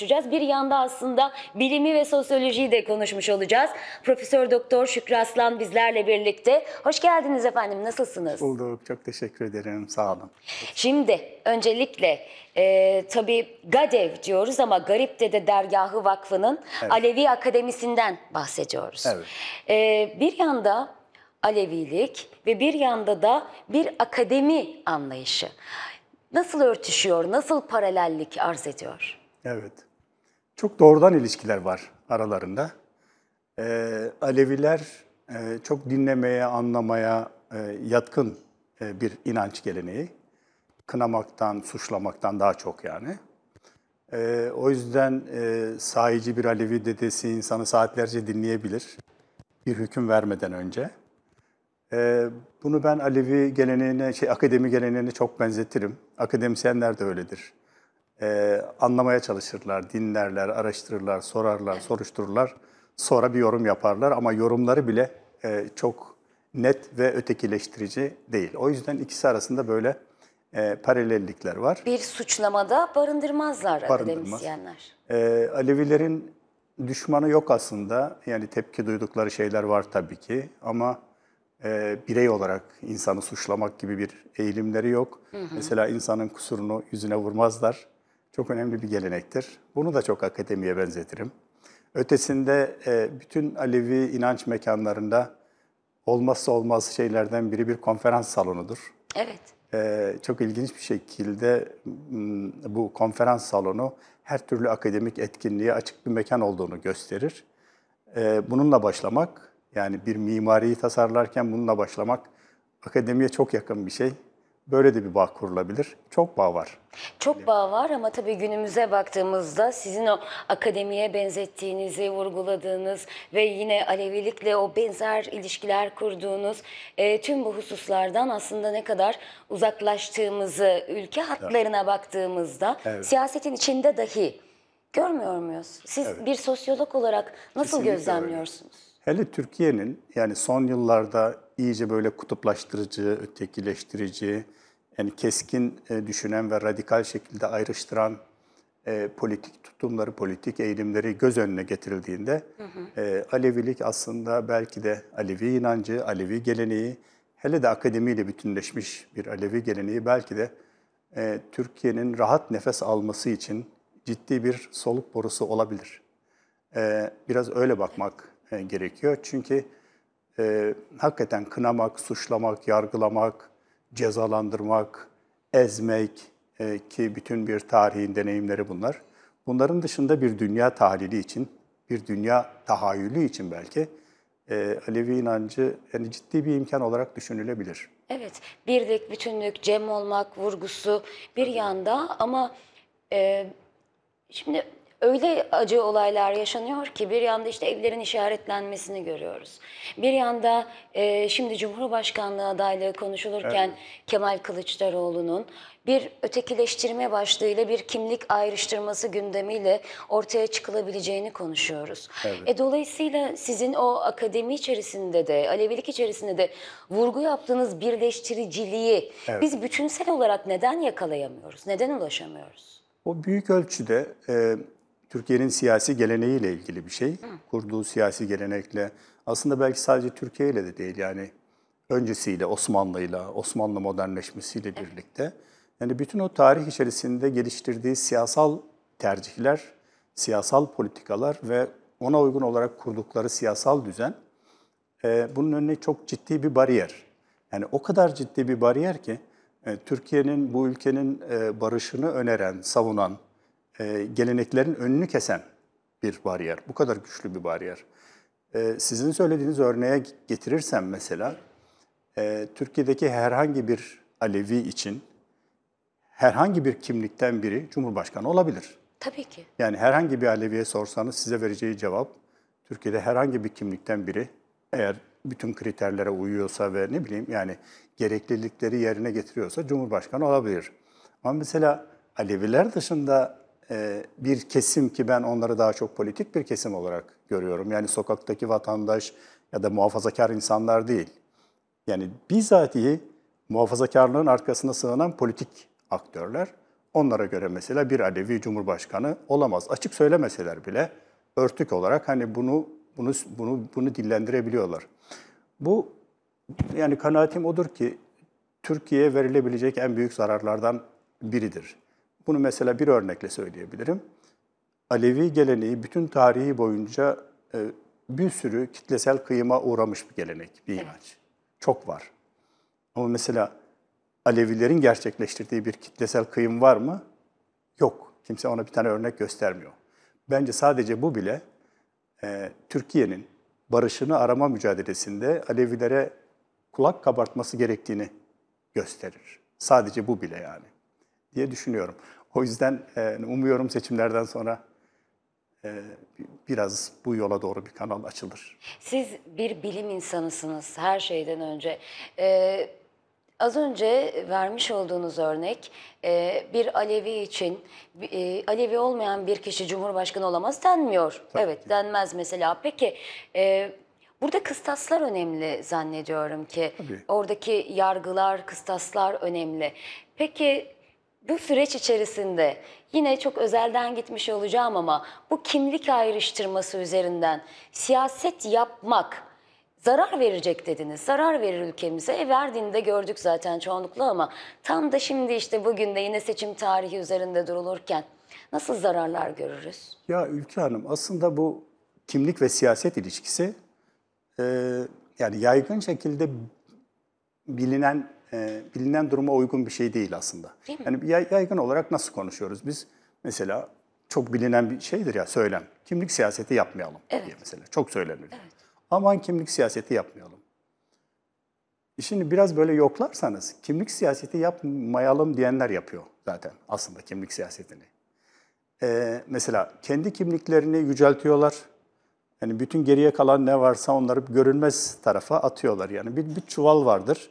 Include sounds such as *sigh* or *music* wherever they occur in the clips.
konuşacağız. Bir yanda aslında bilimi ve sosyolojiyi de konuşmuş olacağız. Profesör Doktor Şükrü Aslan bizlerle birlikte. Hoş geldiniz efendim. Nasılsınız? Bulduk. Çok teşekkür ederim. Sağ olun. Şimdi öncelikle e, tabii GADEV diyoruz ama garip dede Dergahı Vakfı'nın evet. Alevi Akademisi'nden bahsediyoruz. Evet. E, bir yanda Alevilik ve bir yanda da bir akademi anlayışı. Nasıl örtüşüyor, nasıl paralellik arz ediyor? Evet çok doğrudan ilişkiler var aralarında. Ee, Aleviler e, çok dinlemeye, anlamaya e, yatkın e, bir inanç geleneği. Kınamaktan, suçlamaktan daha çok yani. E, o yüzden e, sahici bir Alevi dedesi insanı saatlerce dinleyebilir bir hüküm vermeden önce. E, bunu ben Alevi geleneğine, şey, akademi geleneğine çok benzetirim. Akademisyenler de öyledir e, anlamaya çalışırlar, dinlerler, araştırırlar, sorarlar, soruştururlar. Sonra bir yorum yaparlar ama yorumları bile e, çok net ve ötekileştirici değil. O yüzden ikisi arasında böyle e, paralellikler var. Bir suçlamada barındırmazlar Barındırmaz. akademisyenler. E, Alevilerin düşmanı yok aslında. Yani tepki duydukları şeyler var tabii ki ama e, birey olarak insanı suçlamak gibi bir eğilimleri yok. Hı hı. Mesela insanın kusurunu yüzüne vurmazlar çok önemli bir gelenektir. Bunu da çok akademiye benzetirim. Ötesinde e, bütün Alevi inanç mekanlarında olmazsa olmaz şeylerden biri bir konferans salonudur. Evet. E, çok ilginç bir şekilde bu konferans salonu her türlü akademik etkinliğe açık bir mekan olduğunu gösterir. E, bununla başlamak, yani bir mimariyi tasarlarken bununla başlamak akademiye çok yakın bir şey böyle de bir bağ kurulabilir. Çok bağ var. Çok bağ var ama tabii günümüze baktığımızda sizin o akademiye benzettiğinizi vurguladığınız ve yine Alevilikle o benzer ilişkiler kurduğunuz e, tüm bu hususlardan aslında ne kadar uzaklaştığımızı ülke hatlarına evet. baktığımızda evet. siyasetin içinde dahi görmüyor muyuz? Siz evet. bir sosyolog olarak nasıl Kesinlikle gözlemliyorsunuz? Öyle. Hele Türkiye'nin yani son yıllarda iyice böyle kutuplaştırıcı, ötekileştirici, yani keskin e, düşünen ve radikal şekilde ayrıştıran e, politik tutumları, politik eğilimleri göz önüne getirildiğinde hı hı. E, Alevilik aslında belki de Alevi inancı, Alevi geleneği, hele de akademiyle bütünleşmiş bir Alevi geleneği belki de Türkiye'nin rahat nefes alması için ciddi bir soluk borusu olabilir. biraz öyle bakmak gerekiyor çünkü hakikaten kınamak, suçlamak, yargılamak, cezalandırmak, ezmek e, ki bütün bir tarihin deneyimleri bunlar. Bunların dışında bir dünya tahlili için, bir dünya tahayyülü için belki e, Alevi inancı yani ciddi bir imkan olarak düşünülebilir. Evet, birlik, bütünlük, cem olmak vurgusu bir yanda ama e, şimdi öyle acı olaylar yaşanıyor ki bir yanda işte evlerin işaretlenmesini görüyoruz. Bir yanda e, şimdi Cumhurbaşkanlığı adaylığı konuşulurken evet. Kemal Kılıçdaroğlu'nun bir ötekileştirme başlığıyla bir kimlik ayrıştırması gündemiyle ortaya çıkılabileceğini konuşuyoruz. Evet. E, dolayısıyla sizin o akademi içerisinde de Alevilik içerisinde de vurgu yaptığınız birleştiriciliği evet. biz bütünsel olarak neden yakalayamıyoruz? Neden ulaşamıyoruz? O büyük ölçüde e, Türkiye'nin siyasi geleneğiyle ilgili bir şey. Hı. Kurduğu siyasi gelenekle aslında belki sadece Türkiye ile de değil yani öncesiyle Osmanlı'yla, Osmanlı modernleşmesiyle evet. birlikte yani bütün o tarih içerisinde geliştirdiği siyasal tercihler, siyasal politikalar ve ona uygun olarak kurdukları siyasal düzen e, bunun önüne çok ciddi bir bariyer. Yani o kadar ciddi bir bariyer ki e, Türkiye'nin bu ülkenin e, barışını öneren, savunan, e, geleneklerin önünü kesen bir bariyer. Bu kadar güçlü bir bariyer. E, sizin söylediğiniz örneğe getirirsem mesela, e, Türkiye'deki herhangi bir Alevi için herhangi bir kimlikten biri Cumhurbaşkanı olabilir. Tabii ki. Yani herhangi bir Alevi'ye sorsanız size vereceği cevap, Türkiye'de herhangi bir kimlikten biri eğer bütün kriterlere uyuyorsa ve ne bileyim yani gereklilikleri yerine getiriyorsa Cumhurbaşkanı olabilir. Ama mesela Aleviler dışında e, bir kesim ki ben onları daha çok politik bir kesim olarak görüyorum. Yani sokaktaki vatandaş ya da muhafazakar insanlar değil. Yani bizatihi muhafazakarlığın arkasına sığınan politik aktörler. Onlara göre mesela bir Alevi Cumhurbaşkanı olamaz. Açık söylemeseler bile örtük olarak hani bunu bunu bunu bunu dillendirebiliyorlar. Bu yani kanaatim odur ki Türkiye'ye verilebilecek en büyük zararlardan biridir. Bunu mesela bir örnekle söyleyebilirim. Alevi geleneği bütün tarihi boyunca e, bir sürü kitlesel kıyıma uğramış bir gelenek, bir inanç. Çok var. Ama mesela Alevilerin gerçekleştirdiği bir kitlesel kıyım var mı? Yok. Kimse ona bir tane örnek göstermiyor. Bence sadece bu bile e, Türkiye'nin barışını arama mücadelesinde Alevilere kulak kabartması gerektiğini gösterir. Sadece bu bile yani diye düşünüyorum. O yüzden e, umuyorum seçimlerden sonra e, biraz bu yola doğru bir kanal açılır. Siz bir bilim insanısınız her şeyden önce. E, az önce vermiş olduğunuz örnek e, bir Alevi için Alevi olmayan bir kişi Cumhurbaşkanı olamaz denmiyor. Tabii evet denmez mesela. Peki... E, Burada kıstaslar önemli zannediyorum ki. Tabii. Oradaki yargılar, kıstaslar önemli. Peki bu süreç içerisinde yine çok özelden gitmiş olacağım ama bu kimlik ayrıştırması üzerinden siyaset yapmak zarar verecek dediniz. Zarar verir ülkemize. E verdiğini de gördük zaten çoğunlukla ama tam da şimdi işte bugün de yine seçim tarihi üzerinde durulurken nasıl zararlar görürüz? Ya Ülke Hanım aslında bu kimlik ve siyaset ilişkisi e, yani yaygın şekilde bilinen e, bilinen duruma uygun bir şey değil aslında. Değil mi? Yani yaygın olarak nasıl konuşuyoruz biz? Mesela çok bilinen bir şeydir ya söylem. Kimlik siyaseti yapmayalım evet. diye mesela. Çok söylenir. Evet. Aman kimlik siyaseti yapmayalım. E şimdi biraz böyle yoklarsanız kimlik siyaseti yapmayalım diyenler yapıyor zaten aslında kimlik siyasetini. Ee, mesela kendi kimliklerini yüceltiyorlar. Yani bütün geriye kalan ne varsa onları görünmez tarafa atıyorlar. Yani bir, bir çuval vardır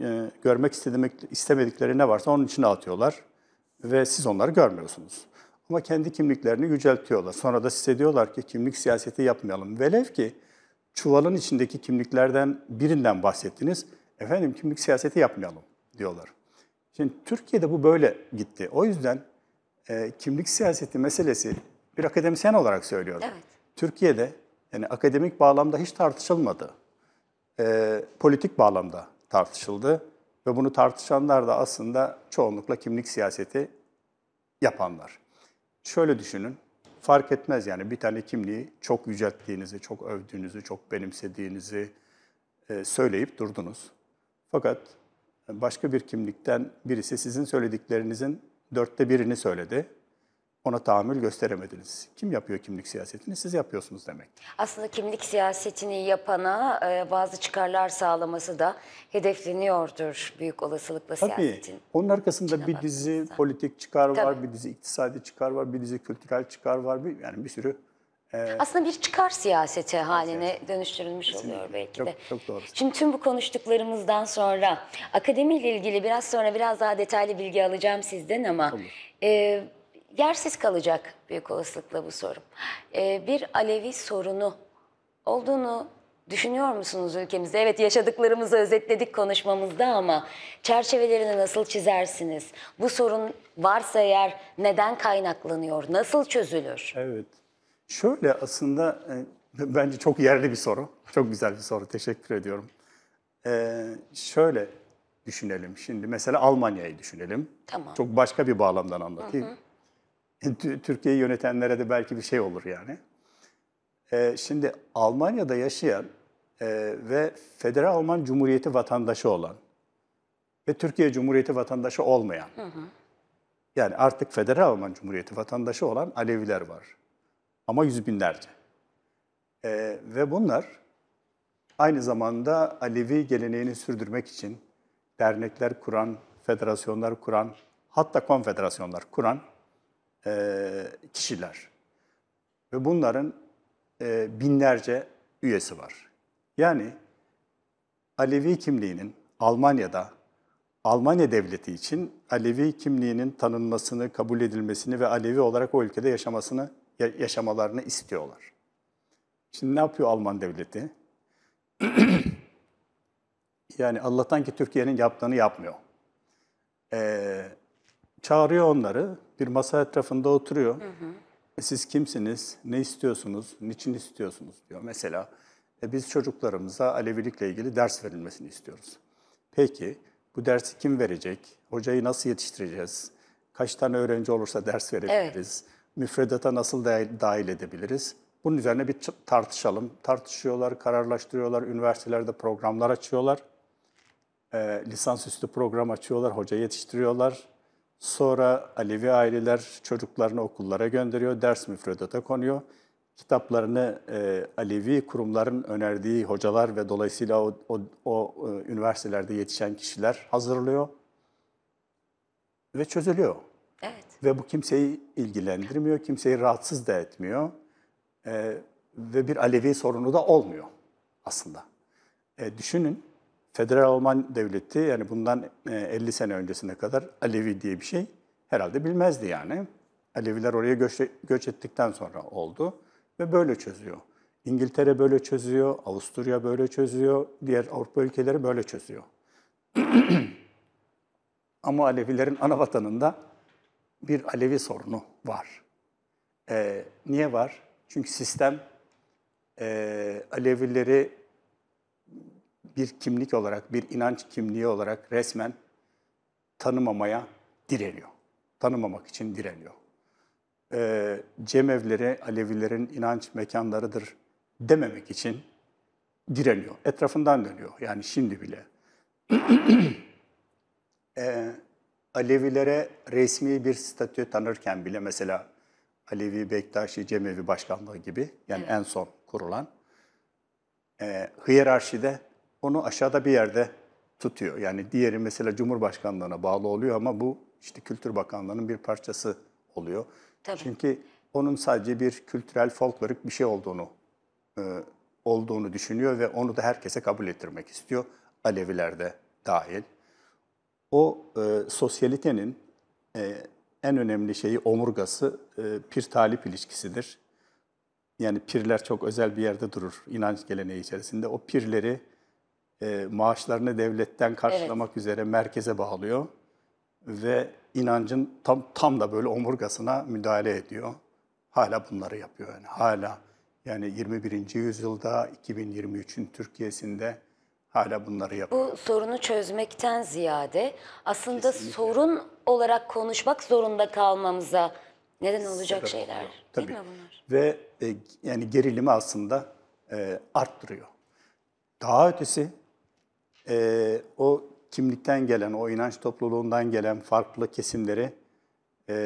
e, görmek istemek, istemedikleri ne varsa onun içine atıyorlar ve siz onları görmüyorsunuz. Ama kendi kimliklerini yüceltiyorlar. Sonra da size diyorlar ki kimlik siyaseti yapmayalım. Velev ki çuvalın içindeki kimliklerden birinden bahsettiniz. Efendim kimlik siyaseti yapmayalım diyorlar. Şimdi Türkiye'de bu böyle gitti. O yüzden e, kimlik siyaseti meselesi bir akademisyen olarak söylüyorum. Evet. Türkiye'de yani akademik bağlamda hiç tartışılmadı. E, politik bağlamda tartışıldı. Ve bunu tartışanlar da aslında çoğunlukla kimlik siyaseti yapanlar. Şöyle düşünün, fark etmez yani bir tane kimliği çok yücelttiğinizi, çok övdüğünüzü, çok benimsediğinizi e, söyleyip durdunuz. Fakat başka bir kimlikten birisi sizin söylediklerinizin dörtte birini söyledi ona tahammül gösteremediniz. Kim yapıyor kimlik siyasetini? Siz yapıyorsunuz demek. Aslında kimlik siyasetini yapana e, bazı çıkarlar sağlaması da hedefleniyordur büyük olasılıkla Tabii, siyasetin. Onun arkasında bir dizi baktığınızda. politik çıkar var, bir dizi iktisadi çıkar var, bir dizi kültürel çıkar var. Bir, yani bir sürü e, Aslında bir çıkar siyaseti haline siyaset. dönüştürülmüş Kesinlikle. oluyor belki de. Çok çok doğru. Şimdi tüm bu konuştuklarımızdan sonra akademiyle ilgili biraz sonra biraz daha detaylı bilgi alacağım sizden ama e, yersiz kalacak büyük olasılıkla bu sorum. E, bir Alevi sorunu olduğunu düşünüyor musunuz ülkemizde? Evet yaşadıklarımızı özetledik konuşmamızda ama çerçevelerini nasıl çizersiniz? Bu sorun varsa eğer neden kaynaklanıyor? Nasıl çözülür? Evet. Şöyle aslında e, *laughs* bence çok yerli bir soru. Çok güzel bir soru. Teşekkür ediyorum. Ee, şöyle düşünelim. Şimdi mesela Almanya'yı düşünelim. Tamam. Çok başka bir bağlamdan anlatayım. Hı hı. Türkiye'yi yönetenlere de belki bir şey olur yani. E, şimdi Almanya'da yaşayan e, ve Federal Alman Cumhuriyeti vatandaşı olan ve Türkiye Cumhuriyeti vatandaşı olmayan, hı hı. yani artık Federal Alman Cumhuriyeti vatandaşı olan Aleviler var. Ama yüz binlerce. E, ve bunlar aynı zamanda Alevi geleneğini sürdürmek için dernekler kuran, federasyonlar kuran, hatta konfederasyonlar kuran e, kişiler. Ve bunların e, binlerce üyesi var. Yani Alevi kimliğinin Almanya'da, Almanya devleti için Alevi kimliğinin tanınmasını, kabul edilmesini ve Alevi olarak o ülkede yaşamasını, yaşamalarını istiyorlar. Şimdi ne yapıyor Alman devleti? *clears throat* yani Allah'tan ki Türkiye'nin yaptığını yapmıyor. Ee, çağırıyor onları. Bir masa etrafında oturuyor. Hı hı. E, siz kimsiniz? Ne istiyorsunuz? Niçin istiyorsunuz? diyor. Mesela e, biz çocuklarımıza Alevilikle ilgili ders verilmesini istiyoruz. Peki bu dersi kim verecek? Hocayı nasıl yetiştireceğiz? Kaç tane öğrenci olursa ders verebiliriz? Evet. Müfredata nasıl dahil, edebiliriz? Bunun üzerine bir tartışalım. Tartışıyorlar, kararlaştırıyorlar. Üniversitelerde programlar açıyorlar. E, lisansüstü program açıyorlar. Hoca yetiştiriyorlar Sonra Alevi aileler çocuklarını okullara gönderiyor, ders müfredata konuyor. Kitaplarını e, Alevi kurumların önerdiği hocalar ve dolayısıyla o, o, o e, üniversitelerde yetişen kişiler hazırlıyor ve çözülüyor. Evet. Ve bu kimseyi ilgilendirmiyor, kimseyi rahatsız da etmiyor e, ve bir Alevi sorunu da olmuyor aslında. E, düşünün Federal Alman Devleti yani bundan 50 e, sene öncesine kadar Alevi diye bir şey herhalde bilmezdi yani. Aleviler oraya göç, göç ettikten sonra oldu ve böyle çözüyor. İngiltere böyle çözüyor, Avusturya böyle çözüyor, diğer Avrupa ülkeleri böyle çözüyor. *clears throat* Ama Alevilerin ana vatanında bir Alevi sorunu var. Ee, niye var? Çünkü sistem e, Alevileri bir kimlik olarak, bir inanç kimliği olarak resmen tanımamaya direniyor. Tanımamak için direniyor. E, ee, cemevleri Alevilerin inanç mekanlarıdır dememek için direniyor. Etrafından dönüyor yani şimdi bile. *clears throat* e, Alevilere resmi bir statü tanırken bile mesela Alevi Bektaşi Cemevi Başkanlığı gibi yani evet. en son kurulan e, hiyerarşide onu aşağıda bir yerde tutuyor. Yani diğeri mesela Cumhurbaşkanlığına bağlı oluyor ama bu işte Kültür Bakanlığı'nın bir parçası oluyor. Tabii. Çünkü onun sadece bir kültürel folklorik bir şey olduğunu e, olduğunu düşünüyor ve onu da herkese kabul ettirmek istiyor. Aleviler de dahil. O e, sosyalitenin e, en önemli şeyi omurgası e, pir-talip ilişkisidir. Yani pirler çok özel bir yerde durur inanç geleneği içerisinde. O pirleri e, maaşlarını devletten karşılamak evet. üzere merkeze bağlıyor ve inancın tam tam da böyle omurgasına müdahale ediyor. Hala bunları yapıyor yani hala yani 21. yüzyılda 2023'ün Türkiye'sinde hala bunları yapıyor. Bu sorunu çözmekten ziyade aslında Kesinlikle. sorun olarak konuşmak zorunda kalmamıza neden olacak Sebep şeyler Tabii. değil mi bunlar? Ve e, yani gerilimi aslında e, arttırıyor. Daha ötesi e, o kimlikten gelen, o inanç topluluğundan gelen farklı kesimleri e,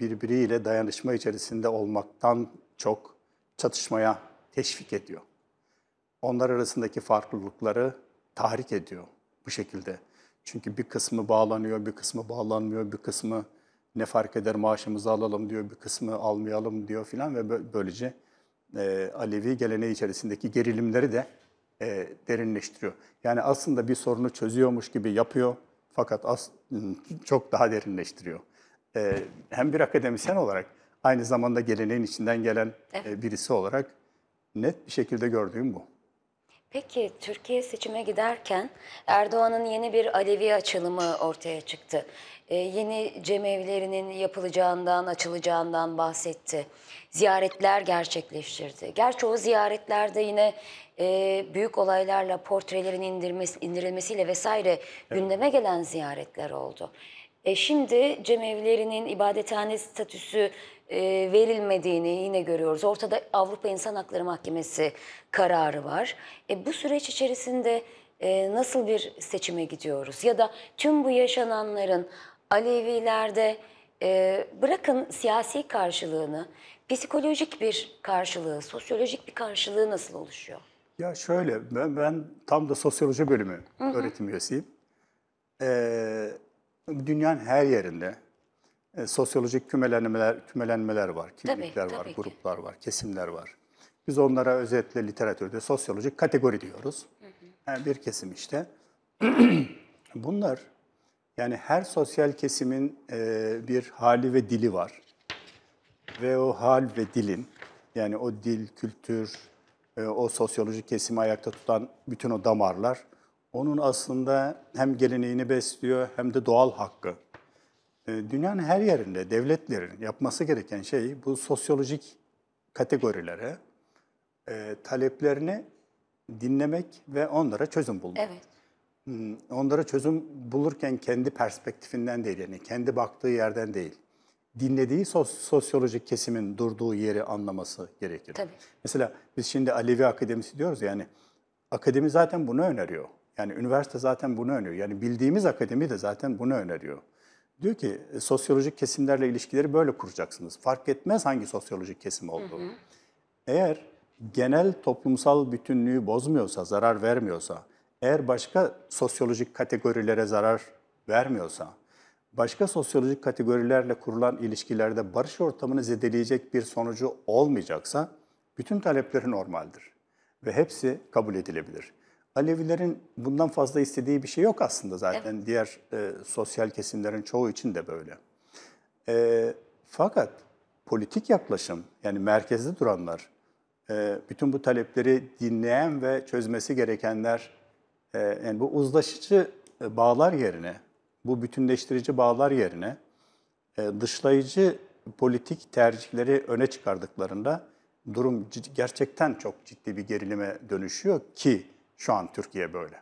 birbiriyle dayanışma içerisinde olmaktan çok çatışmaya teşvik ediyor. Onlar arasındaki farklılıkları tahrik ediyor bu şekilde. Çünkü bir kısmı bağlanıyor, bir kısmı bağlanmıyor, bir kısmı ne fark eder maaşımızı alalım diyor, bir kısmı almayalım diyor filan ve böylece e, Alevi geleneği içerisindeki gerilimleri de e, derinleştiriyor. Yani aslında bir sorunu çözüyormuş gibi yapıyor fakat as, hmm, çok daha derinleştiriyor. E, hem bir akademisyen olarak aynı zamanda geleneğin içinden gelen e, birisi olarak net bir şekilde gördüğüm bu. Peki Türkiye seçime giderken Erdoğan'ın yeni bir Alevi açılımı ortaya çıktı. Ee, yeni cemevlerinin yapılacağından, açılacağından bahsetti. Ziyaretler gerçekleştirdi. Gerçi o ziyaretlerde yine e, büyük olaylarla, portrelerin indirmesi, indirilmesiyle vesaire evet. gündeme gelen ziyaretler oldu. E şimdi cemevlerinin ibadethane statüsü e, verilmediğini yine görüyoruz. Ortada Avrupa İnsan Hakları Mahkemesi kararı var. E, bu süreç içerisinde e, nasıl bir seçime gidiyoruz? Ya da tüm bu yaşananların Alevilerde e, bırakın siyasi karşılığını, psikolojik bir karşılığı, sosyolojik bir karşılığı nasıl oluşuyor? Ya şöyle, ben, ben tam da sosyoloji bölümü Hı-hı. öğretim üyesiyim. Ee, dünyanın her yerinde e, sosyolojik kümelenmeler, kümelenmeler var, kimlikler tabii, var, tabii gruplar var, kesimler var. Biz onlara özetle literatürde sosyolojik kategori diyoruz. Hı hı. Yani e, bir kesim işte. *clears throat* Bunlar yani her sosyal kesimin e, bir hali ve dili var. Ve o hal ve dilin yani o dil, kültür, e, o sosyolojik kesimi ayakta tutan bütün o damarlar onun aslında hem geleneğini besliyor hem de doğal hakkı ee, dünyanın her yerinde devletlerin yapması gereken şey bu sosyolojik kategorilere e, taleplerini dinlemek ve onlara çözüm bulmak. Evet. Hmm, onlara çözüm bulurken kendi perspektifinden değil yani kendi baktığı yerden değil. Dinlediği sos sosyolojik kesimin durduğu yeri anlaması gerekir. Tabii. Mesela biz şimdi Alevi Akademisi diyoruz yani akademi zaten bunu öneriyor. Yani üniversite zaten bunu öneriyor. Yani bildiğimiz akademi de zaten bunu öneriyor. Diyor ki e, sosyolojik kesimlerle ilişkileri böyle kuracaksınız. Fark etmez hangi sosyolojik kesim olduğu. Hı hı. Eğer genel toplumsal bütünlüğü bozmuyorsa, zarar vermiyorsa, eğer başka sosyolojik kategorilere zarar vermiyorsa, başka sosyolojik kategorilerle kurulan ilişkilerde barış ortamını zedeleyecek bir sonucu olmayacaksa, bütün talepleri normaldir ve hepsi kabul edilebilir. Alevilerin bundan fazla istediği bir şey yok aslında zaten. Evet. Diğer e, sosyal kesimlerin çoğu için de böyle. E, fakat politik yaklaşım, yani merkezde duranlar, e, bütün bu talepleri dinleyen ve çözmesi gerekenler, e, yani bu uzlaşıcı e, bağlar yerine, bu bütünleştirici bağlar yerine e, dışlayıcı politik tercihleri öne çıkardıklarında durum gerçekten çok ciddi bir gerilime dönüşüyor ki şu an Türkiye böyle.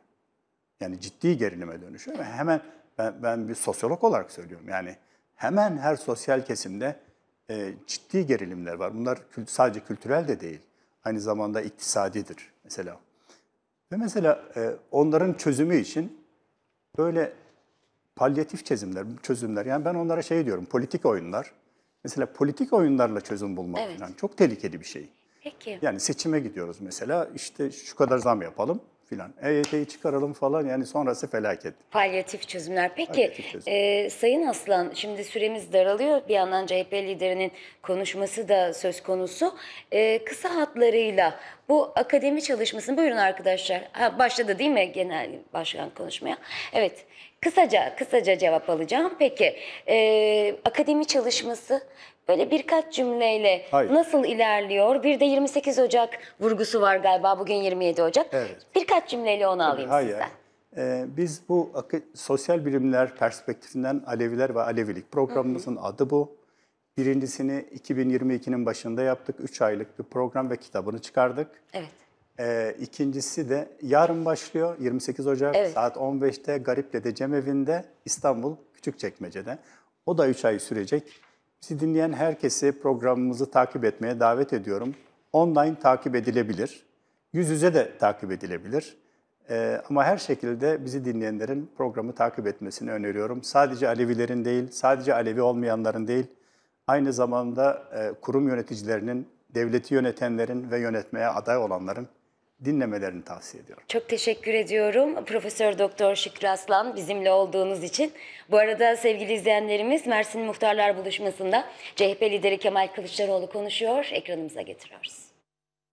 Yani ciddi gerilime dönüşüyor ve hemen ben, ben bir sosyolog olarak söylüyorum. Yani hemen her sosyal kesimde e, ciddi gerilimler var. Bunlar kült, sadece kültürel de değil. Aynı zamanda iktisadidir mesela. Ve mesela e, onların çözümü için böyle palyatif çözümler, çözümler yani ben onlara şey diyorum politik oyunlar. Mesela politik oyunlarla çözüm bulmak evet. falan çok tehlikeli bir şey. Peki. Yani seçime gidiyoruz mesela işte şu kadar zam yapalım filan. EYT'yi çıkaralım falan yani sonrası felaket. Palyatif çözümler. Peki Palyatif çözüm. e, Sayın Aslan şimdi süremiz daralıyor. Bir yandan CHP liderinin konuşması da söz konusu. E, kısa hatlarıyla bu akademi çalışmasını buyurun arkadaşlar. Ha, başladı değil mi genel başkan konuşmaya? Evet. Kısaca kısaca cevap alacağım. Peki e, akademi çalışması böyle birkaç cümleyle Hayır. nasıl ilerliyor? Bir de 28 Ocak vurgusu var galiba bugün 27 Ocak. Evet. Birkaç cümleyle onu alayım Hayır. sizden. Ee, biz bu sosyal bilimler perspektifinden Aleviler ve Alevilik programımızın hı hı. adı bu. Birincisini 2022'nin başında yaptık. üç aylık bir program ve kitabını çıkardık. Evet. E, ikincisi de yarın başlıyor 28 Ocak evet. saat 15'te Gariple'de Cemevi'nde İstanbul Küçükçekmece'de. O da 3 ay sürecek. Bizi dinleyen herkesi programımızı takip etmeye davet ediyorum. Online takip edilebilir. Yüz yüze de takip edilebilir. Ee, ama her şekilde bizi dinleyenlerin programı takip etmesini öneriyorum. Sadece Alevilerin değil, sadece Alevi olmayanların değil, aynı zamanda e, kurum yöneticilerinin, devleti yönetenlerin ve yönetmeye aday olanların dinlemelerini tavsiye ediyorum. Çok teşekkür ediyorum Profesör Doktor Şükrü Aslan bizimle olduğunuz için. Bu arada sevgili izleyenlerimiz Mersin Muhtarlar Buluşması'nda CHP lideri Kemal Kılıçdaroğlu konuşuyor, ekranımıza getiriyoruz.